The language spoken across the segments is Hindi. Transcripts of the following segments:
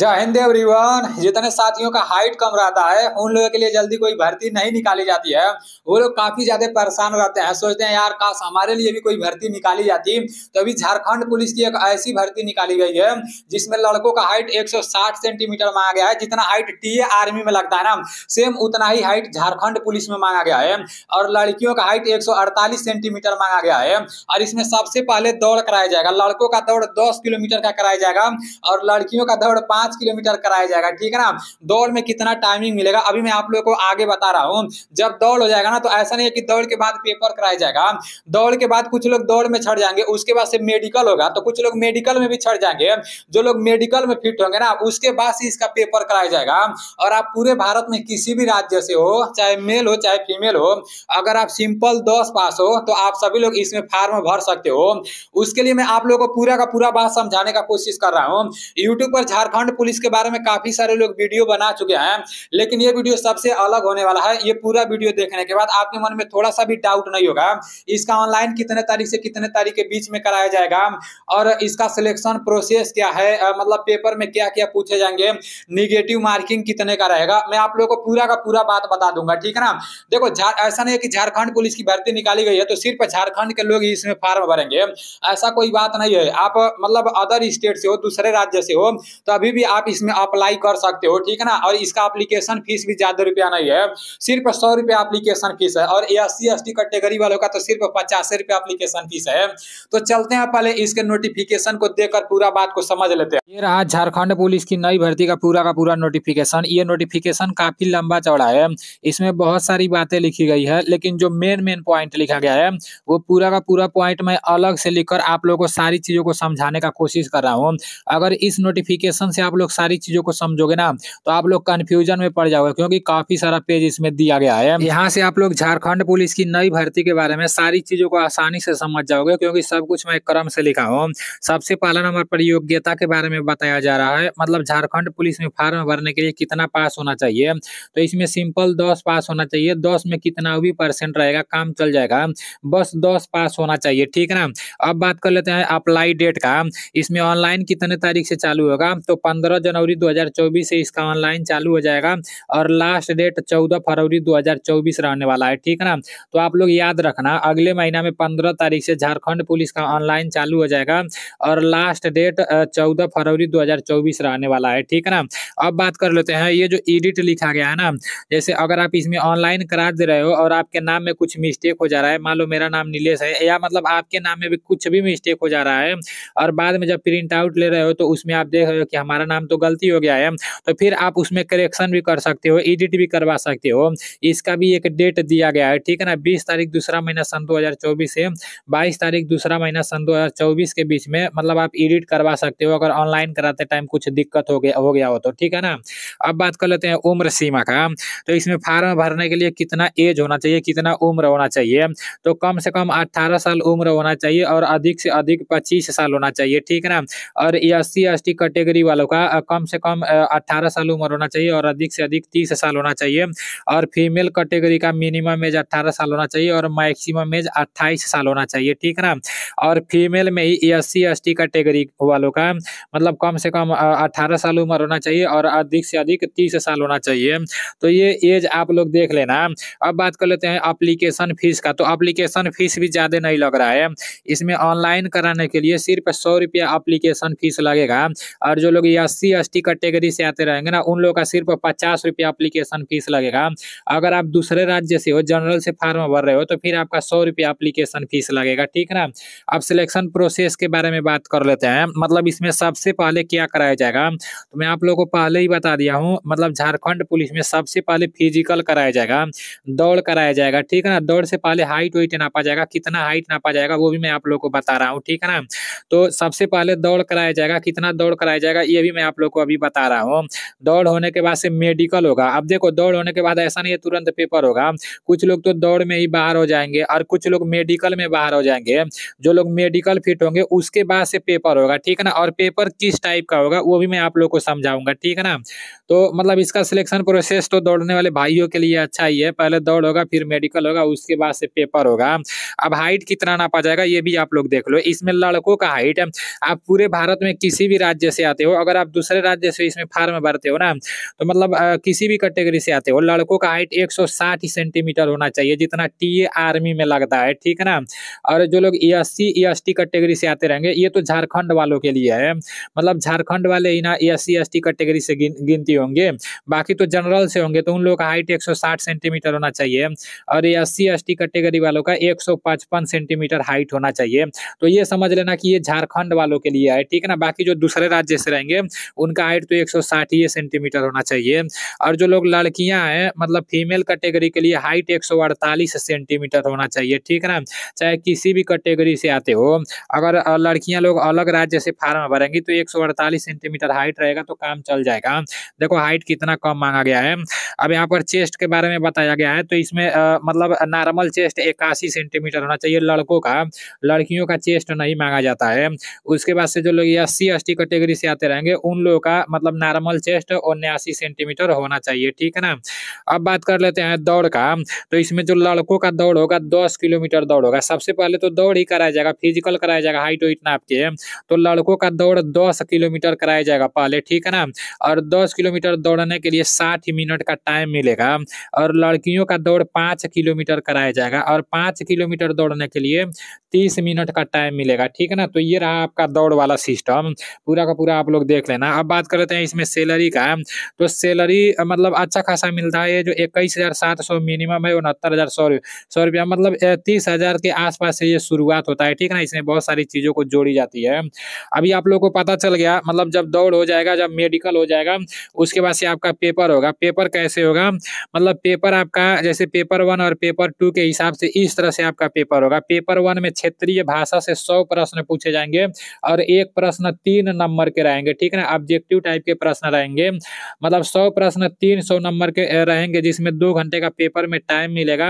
जय हिंद एवरीवन जितने साथियों का हाइट कम रहता है उन लोगों के लिए जल्दी कोई भर्ती नहीं निकाली जाती है वो लोग काफी ज्यादा परेशान रहते हैं सोचते हैं यार काश हमारे लिए भी कोई भर्ती निकाली जाती तो अभी झारखंड पुलिस की एक ऐसी भर्ती निकाली गई है जिसमें लड़कों का हाइट 160 सेंटीमीटर मांगा गया है जितना हाइट टी आर्मी में लगता है ना सेम उतना ही हाइट झारखंड पुलिस में मांगा गया है और लड़कियों का हाइट एक सेंटीमीटर मांगा गया है और इसमें सबसे पहले दौड़ कराया जाएगा लड़कों का दौड़ दस किलोमीटर का कराया जाएगा और लड़कियों का दौड़ पाँच पांच किलोमीटर कराया जाएगा ठीक है ना दौड़ में कितना टाइमिंग मिलेगा अभी मैं आप लोगों को आगे बता रहा हूँ जब दौड़ हो जाएगा ना तो ऐसा नहीं है कि दौड़ के बाद पेपर कराया जाएगा दौड़ के बाद कुछ लोग दौड़ में छड़ जाएंगे उसके बाद से मेडिकल होगा तो कुछ लोग मेडिकल में भी छड़ जाएंगे जो लोग मेडिकल में फिट होंगे ना उसके बाद से इसका पेपर कराया जाएगा और आप पूरे भारत में किसी भी राज्य से हो चाहे मेल हो चाहे फीमेल हो अगर आप सिंपल दस पास हो तो आप सभी लोग इसमें फार्म भर सकते हो उसके लिए मैं आप लोगों को पूरा का पूरा बात समझाने का कोशिश कर रहा हूँ यूट्यूब पर झारखंड झारखंड पुलिस के बारे में काफी सारे लोग वीडियो बना चुके हैं लेकिन ये वीडियो सबसे अलग होने वाला है ये पूरा वीडियो देखने के बाद आपके मन में थोड़ा सा भी डाउट नहीं होगा इसका ऑनलाइन कितने तारीख से कितने तारीख के बीच में कराया जाएगा और इसका सिलेक्शन प्रोसेस क्या है मतलब पेपर में क्या क्या पूछे जाएंगे निगेटिव मार्किंग कितने का रहेगा मैं आप लोगों को पूरा का पूरा बात बता दूंगा ठीक है ना देखो ऐसा नहीं है कि झारखंड पुलिस की भर्ती निकाली गई है तो सिर्फ झारखंड के लोग ही इसमें फॉर्म भरेंगे ऐसा कोई बात नहीं है आप मतलब अदर स्टेट से हो दूसरे राज्य से हो तो अभी भी भी आप इसमें अप्लाई कर सकते हो ठीक है ना और इसका अप्लीकेशन फीस भी ज़्यादा रुपया नहीं है सिर्फ सौ रुपया अप्लीकेशन फीस है और S C S T category वालों का तो सिर्फ पचास रुपया अप्लीकेशन फीस है तो चलते हैं पहले इसके नोटिफिकेशन को देकर पूरा बात को समझ लेते हैं ये रहा झारखंड पुलिस की नई भर्ती का पूरा का पूरा नोटिफिकेशन ये नोटिफिकेशन काफी लंबा चौड़ा है इसमें बहुत सारी बातें लिखी गई है लेकिन जो मेन मेन पॉइंट लिखा गया है वो पूरा का पूरा पॉइंट मैं अलग से लिखकर आप लोगों को सारी चीजों को समझाने का कोशिश कर रहा हूँ अगर इस नोटिफिकेशन से आप लोग सारी चीजों को समझोगे ना तो आप लोग कंफ्यूजन में पड़ जाओगे क्योंकि काफी सारा पेज इसमें दिया गया है यहाँ से आप लोग झारखंड पुलिस की नई भर्ती के बारे में सारी चीजों को आसानी से समझ जाओगे क्योंकि सब कुछ मैं क्रम से लिखा हूँ सबसे पहला नंबर पर योग्यता के बारे में बताया जा रहा है मतलब झारखंड पुलिस में फॉर्म भरने के लिए कितना पास होना चाहिए तो इसमें सिंपल दस पास होना चाहिए दस में कितना भी परसेंट रहेगा काम चल जाएगा बस दस पास होना चाहिए ठीक है ना अब बात कर लेते हैं अप्लाई डेट का इसमें ऑनलाइन कितने तारीख से चालू होगा तो पंद्रह जनवरी 2024 से इसका ऑनलाइन चालू हो जाएगा और लास्ट डेट चौदह फरवरी 2024 रहने वाला है ठीक ना तो आप लोग याद रखना अगले महीना में पंद्रह तारीख से झारखंड पुलिस का ऑनलाइन चालू हो जाएगा और लास्ट डेट चौदह फरवरी 2024 रहने वाला है ठीक है ना अब बात कर लेते हैं ये जो एडिट लिखा गया है ना जैसे अगर आप इसमें ऑनलाइन करा दे रहे हो और आपके नाम में कुछ मिस्टेक हो जा रहा है मान लो मेरा नाम नीलेश है या मतलब आपके नाम में भी कुछ भी मिस्टेक हो जा रहा है और बाद में जब प्रिंट आउट ले रहे हो तो उसमें आप देख रहे हो कि हमारा हमारा नाम तो गलती हो गया है तो फिर आप उसमें करेक्शन भी कर सकते हो एडिट भी करवा सकते हो इसका भी एक डेट दिया गया है ठीक है ना बीस तारीख दूसरा महीना सन दो से बाईस तारीख दूसरा महीना सन दो के बीच में मतलब आप एडिट करवा सकते हो अगर ऑनलाइन कराते टाइम कुछ दिक्कत हो गया हो गया हो तो ठीक है ना अब बात कर लेते हैं उम्र सीमा का तो इसमें फार्म भरने के लिए कितना एज होना चाहिए कितना उम्र होना चाहिए तो कम से कम 18 साल उम्र होना चाहिए और अधिक से अधिक 25 साल होना चाहिए ठीक है ना और एस सी कैटेगरी वालों का कम से कम अट्ठारह साल उम्र होना चाहिए और अधिक से अधिक तीस साल होना चाहिए और फीमेल कैटेगरी का मिनिमम एज अट्ठारह साल होना चाहिए और मैक्सिमम एज अट्ठाईस साल होना चाहिए ठीक ना और फीमेल में ही S C S T category वालों का मतलब कम से कम अट्ठारह साल उम्र होना चाहिए और अधिक से अधिक तीस साल होना चाहिए तो ये एज आप लोग देख लेना अब बात कर लेते हैं अप्लीकेशन फीस का तो अप्लीकेशन फीस भी ज़्यादा नहीं लग रहा है इसमें ऑनलाइन कराने के लिए सिर्फ सौ रुपया अप्लीकेशन फीस लगेगा और जो लोग ये अस्सी एस कैटेगरी से आते रहेंगे ना उन लोगों का सिर्फ पचास रुपया अप्लीकेशन फीस लगेगा अगर आप दूसरे राज्य से हो जनरल से फार्म भर रहे हो तो फिर आपका सौ रुपया अप्लीकेशन फीस लगेगा ठीक ना अब सिलेक्शन प्रोसेस के बारे में बात कर लेते हैं मतलब इसमें सबसे पहले क्या कराया जाएगा तो मैं आप लोगों को पहले ही बता दिया हूँ मतलब झारखंड पुलिस में सबसे पहले फिजिकल कराया जाएगा दौड़ कराया जाएगा ठीक है ना दौड़ से पहले हाइट वाइट नापा जाएगा कितना हाइट नापा जाएगा वो भी मैं आप लोगों को बता रहा हूँ ठीक है ना तो सबसे पहले दौड़ कराया जाएगा कितना दौड़ कराया जाएगा ये भी भी मैं आप लोग को अभी बता रहा हूँ दौड़ होने के बाद से मेडिकल होगा अब देखो दौड़ होने के बाद ऐसा नहीं है तुरंत पेपर होगा कुछ लोग तो दौड़ में ही बाहर हो जाएंगे और कुछ लोग मेडिकल में बाहर हो जाएंगे जो लोग मेडिकल फिट होंगे उसके बाद से पेपर होगा ठीक है ना और पेपर किस टाइप का होगा वो भी मैं आप लोग को समझाऊंगा ठीक है ना तो मतलब इसका सिलेक्शन प्रोसेस तो दौड़ने वाले भाइयों के लिए अच्छा ही है पहले दौड़ होगा फिर मेडिकल होगा उसके बाद से पेपर होगा अब हाइट कितना नापा जाएगा ये भी आप लोग देख लो इसमें लड़कों का हाइट आप पूरे भारत में किसी भी राज्य से आते हो अगर आप दूसरे राज्य से इसमें फार्म भरते हो ना तो मतलब आ, किसी भी कैटेगरी से आते हो लड़कों का हाइट एक सेंटीमीटर होना चाहिए जितना टी आर्मी में लगता है ठीक है ना और जो लोग ई एस सी कैटेगरी से आते रहेंगे ये तो झारखंड वालों के लिए है मतलब झारखंड वाले ही ना S e C e category से गिनती होंगे बाकी तो जनरल से होंगे तो उन लोगों का हाइट 160 सेंटीमीटर होना चाहिए और एस सी एस कैटेगरी वालों का 155 सेंटीमीटर हाइट होना चाहिए तो ये समझ लेना कि ये झारखंड वालों के लिए है ठीक है ना बाकी जो दूसरे राज्य से रहेंगे उनका हाइट तो एक सौ सेंटीमीटर होना चाहिए और जो लोग लड़कियां हैं मतलब फीमेल कैटेगरी के लिए हाइट एक सेंटीमीटर होना चाहिए ठीक है ना चाहे किसी भी कैटेगरी से आते हो अगर लड़कियां लोग अलग राज्य से फार्म भरेंगी तो एक सेंटीमीटर हाइट रहेगा तो काम चल जाएगा देखो हाइट कितना कम मांगा गया है अब यहाँ पर चेस्ट के बारे में बताया गया है तो इसमें आ, मतलब नॉर्मल चेस्ट इक्यासी सेंटीमीटर होना चाहिए लड़कों का लड़कियों का चेस्ट नहीं मांगा जाता है उसके बाद से जो लोग अस्सी सी कैटेगरी से आते रहेंगे उन लोगों का मतलब नॉर्मल चेस्ट उन्यासी सेंटीमीटर होना चाहिए ठीक है ना अब बात कर लेते हैं दौड़ का तो इसमें जो लड़कों का दौड़ होगा दस किलोमीटर दौड़ होगा सबसे पहले तो दौड़ ही कराया जाएगा फिजिकल कराया जाएगा हाइट वाइट नाप के तो लड़कों का दौड़ दस किलोमीटर कराया जाएगा पहले ठीक है ना और दस किलोमीटर दौड़ने के लिए साठ मिनट का टाइम मिलेगा और लड़कियों का दौड़ पाँच किलोमीटर कराया जाएगा और पाँच किलोमीटर दौड़ने के लिए तीस मिनट का टाइम मिलेगा ठीक है ना तो ये रहा आपका दौड़ वाला सिस्टम पूरा का पूरा आप लोग देख देख लेना अब बात कर लेते हैं इसमें सैलरी का तो सैलरी मतलब अच्छा खासा मिलता है जो इक्कीस हज़ार सात सौ मिनिमम है उनहत्तर हज़ार सौ सौ रुपया मतलब तीस हज़ार के आसपास से ये शुरुआत होता है ठीक है ना इसमें बहुत सारी चीज़ों को जोड़ी जाती है अभी आप लोग को पता चल गया मतलब जब दौड़ हो जाएगा जब मेडिकल हो जाएगा उसके बाद से आपका पेपर होगा पेपर कैसे होगा मतलब पेपर आपका जैसे पेपर वन और पेपर टू के हिसाब से इस तरह से आपका पेपर होगा पेपर वन में क्षेत्रीय भाषा से सौ प्रश्न पूछे जाएंगे और एक प्रश्न तीन नंबर के रहेंगे ठीक ठीक है ना ऑब्जेक्टिव टाइप के प्रश्न रहेंगे मतलब सौ प्रश्न तीन सौ नंबर के रहेंगे जिसमें दो घंटे का पेपर में टाइम मिलेगा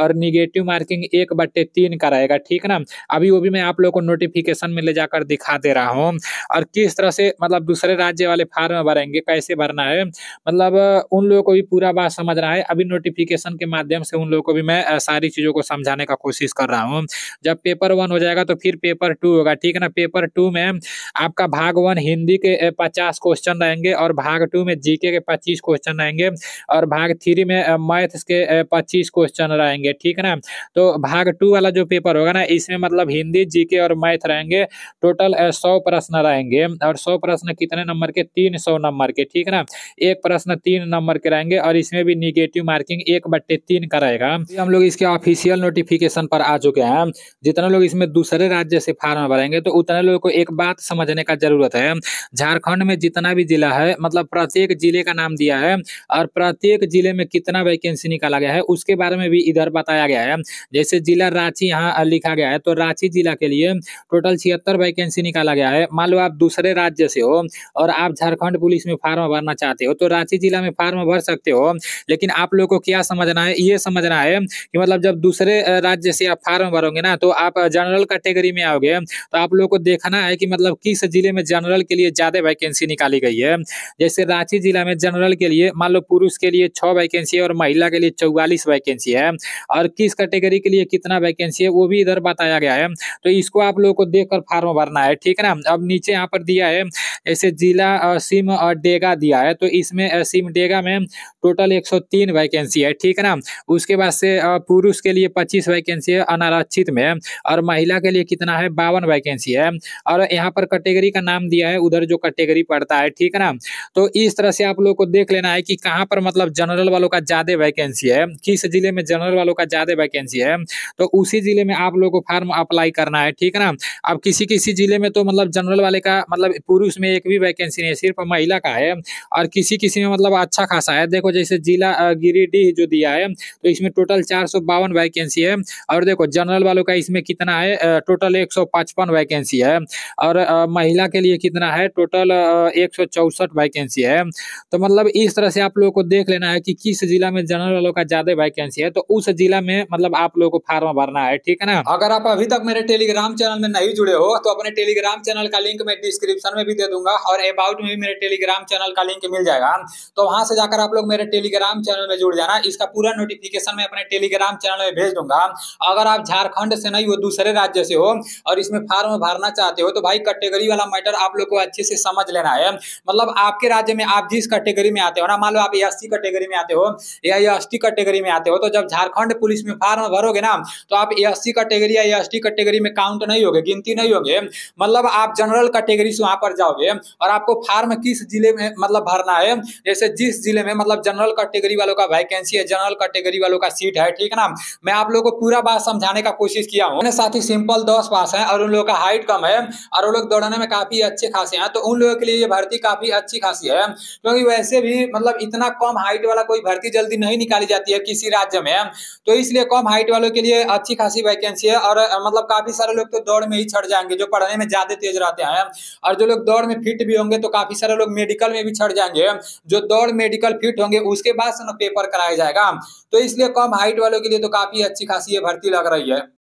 और निगेटिव मार्किंग एक बट्टे तीन का रहेगा ठीक ना अभी वो भी मैं आप लोगों को नोटिफिकेशन में ले जाकर दिखा दे रहा हूँ और किस तरह से मतलब दूसरे राज्य वाले फार्म भरेंगे कैसे भरना है मतलब उन लोगों को भी पूरा बात समझ रहा है अभी नोटिफिकेशन के माध्यम से उन लोगों को भी मैं सारी चीज़ों को समझाने का कोशिश कर रहा हूँ जब पेपर वन हो जाएगा तो फिर पेपर टू होगा ठीक है ना पेपर टू में आपका भाग वन हिंदी के पचास क्वेश्चन रहेंगे और भाग टू में जीके के पच्चीस क्वेश्चन रहेंगे और भाग थ्री में मैथ्स के पच्चीस क्वेश्चन रहेंगे ठीक है ना तो भाग टू वाला जो पेपर होगा ना इसमें मतलब हिंदी जीके और मैथ रहेंगे टोटल सौ प्रश्न रहेंगे और सौ प्रश्न कितने नंबर के तीन सौ नंबर के ठीक है ना एक प्रश्न तीन नंबर के रहेंगे और इसमें भी निगेटिव मार्किंग एक बट्टे तीन का रहेगा हम लोग इसके ऑफिशियल नोटिफिकेशन पर आ चुके हैं जितने लोग इसमें दूसरे राज्य से फार्म भरेंगे तो उतने लोगों को एक बात समझने का जरूरत है झारखंड झारखंड में जितना भी जिला है मतलब प्रत्येक जिले का नाम दिया है और प्रत्येक जिले में कितना वैकेंसी निकाला गया है उसके बारे में भी इधर बताया गया है जैसे जिला रांची यहाँ लिखा गया है तो रांची जिला के लिए टोटल छिहत्तर वैकेंसी निकाला गया है मान लो आप दूसरे राज्य से हो और आप झारखंड पुलिस में फार्म भरना चाहते हो तो रांची जिला में फार्म भर सकते हो लेकिन आप लोग को क्या समझना है ये समझना है कि मतलब जब दूसरे राज्य से आप फार्म भरोगे ना तो आप जनरल कैटेगरी में आओगे तो आप लोग को देखना है कि मतलब किस जिले में जनरल के लिए ज्यादा वैकेंसी निकाली गई है जैसे रांची जिला में जनरल के लिए मान लो पुरुष के लिए छः वैकेंसी है और महिला के लिए चौवालीस वैकेंसी है और किस कैटेगरी के लिए कितना वैकेंसी है वो भी इधर बताया गया है तो इसको आप लोगों को देख कर फॉर्म भरना है ठीक है ना अब नीचे यहाँ पर दिया है ऐसे जिला सिम और डेगा दिया है तो इसमें सिम डेगा में टोटल एक वैकेंसी है ठीक है ना उसके बाद से पुरुष के लिए पच्चीस वैकेंसी है अनारक्षित में और महिला के लिए कितना है बावन वैकेंसी है और यहाँ पर कैटेगरी का नाम दिया है उधर जो कैटेगरी पड़ता है ठीक है ना तो इस तरह से आप लोग को देख लेना है कि कहाँ पर मतलब जनरल वालों का ज्यादा वैकेंसी है किस जिले में जनरल वालों का ज्यादा वैकेंसी है तो उसी जिले में आप लोग को फॉर्म अप्लाई करना है ठीक है ना अब किसी किसी जिले में तो मतलब जनरल वाले का मतलब पुरुष में एक भी वैकेंसी नहीं है सिर्फ महिला का है और किसी किसी में मतलब अच्छा खासा है देखो जैसे जिला गिरिडीह जो दिया है तो इसमें टोटल चार वैकेंसी है और देखो जनरल वालों का इसमें कितना है टोटल एक वैकेंसी है और महिला के लिए कितना है टोटल टोटल एक वैकेंसी है तो मतलब इस तरह से आप लोगों को देख लेना है कि किस जिला में जनरल वालों का ज्यादा वैकेंसी है तो उस जिला में मतलब आप लोगों को फार्म भरना है ठीक है ना अगर आप अभी तक मेरे टेलीग्राम चैनल में नहीं जुड़े हो तो अपने टेलीग्राम चैनल का लिंक मैं डिस्क्रिप्शन में भी दे दूंगा और अबाउट में भी मेरे टेलीग्राम चैनल का लिंक मिल जाएगा तो वहां से जाकर आप लोग मेरे टेलीग्राम चैनल में जुड़ जाना इसका पूरा नोटिफिकेशन में अपने टेलीग्राम चैनल में भेज दूंगा अगर आप झारखंड से नहीं हो दूसरे राज्य से हो और इसमें फार्म भरना चाहते हो तो भाई कैटेगरी वाला मैटर आप लोग को अच्छे से समझ समझ लेना है मतलब आपके राज्य में आप जिस कैटेगरी में आते हो ना मान लो आप एस सी कैटेगरी में आते हो या एस टी कैटेगरी में आते हो तो जब झारखंड पुलिस में फॉर्म भरोगे ना तो आप एस सी कैटेगरी या एस टी कैटेगरी में काउंट नहीं होगे गिनती नहीं होगे मतलब आप जनरल कैटेगरी से वहां पर जाओगे और आपको फार्म किस जिले में मतलब भरना है जैसे जिस जिले में मतलब जनरल कैटेगरी वालों का वैकेंसी है जनरल कैटेगरी वालों का सीट है ठीक है ना मैं आप लोगों को पूरा बात समझाने का कोशिश किया हूँ साथ ही सिंपल दस पास है और उन लोगों का हाइट कम है और वो लोग दौड़ने में काफी अच्छे खासे हैं तो उन लोगों के लिए ये भर्ती काफी अच्छी खासी है क्योंकि तो वैसे भी मतलब इतना कम हाइट वाला कोई भर्ती जल्दी नहीं निकाली जाती है किसी राज्य में तो इसलिए कम हाइट वालों के लिए अच्छी खासी वैकेंसी है और मतलब काफी सारे लोग तो दौड़ में ही छड़ जाएंगे जो पढ़ने में ज्यादा तेज रहते हैं और जो लोग दौड़ में फिट भी होंगे तो काफी सारे लोग मेडिकल में भी छड़ जाएंगे जो दौड़ मेडिकल फिट होंगे उसके बाद पेपर कराया जाएगा तो इसलिए कम हाइट वालों के लिए तो काफी अच्छी खासी ये भर्ती लग रही है